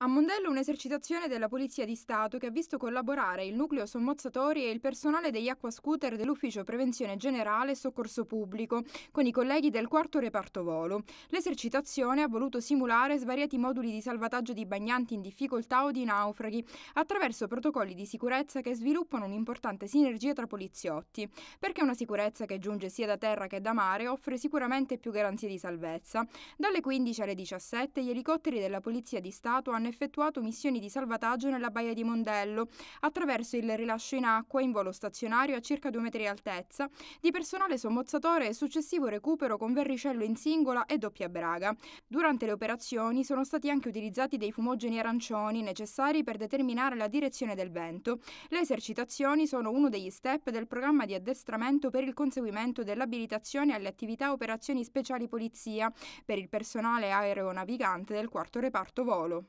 A Mondello un'esercitazione della Polizia di Stato che ha visto collaborare il nucleo sommozzatori e il personale degli acquascooter dell'Ufficio Prevenzione Generale e Soccorso Pubblico con i colleghi del quarto reparto volo. L'esercitazione ha voluto simulare svariati moduli di salvataggio di bagnanti in difficoltà o di naufraghi attraverso protocolli di sicurezza che sviluppano un'importante sinergia tra poliziotti, perché una sicurezza che giunge sia da terra che da mare offre sicuramente più garanzie di salvezza. Dalle 15 alle 17 gli elicotteri della Polizia di Stato hanno hanno effettuato missioni di salvataggio nella baia di Mondello attraverso il rilascio in acqua in volo stazionario a circa 2 metri di altezza di personale sommozzatore e successivo recupero con verricello in singola e doppia braga. Durante le operazioni sono stati anche utilizzati dei fumogeni arancioni necessari per determinare la direzione del vento. Le esercitazioni sono uno degli step del programma di addestramento per il conseguimento dell'abilitazione alle attività operazioni speciali polizia per il personale aeronavigante del quarto reparto volo.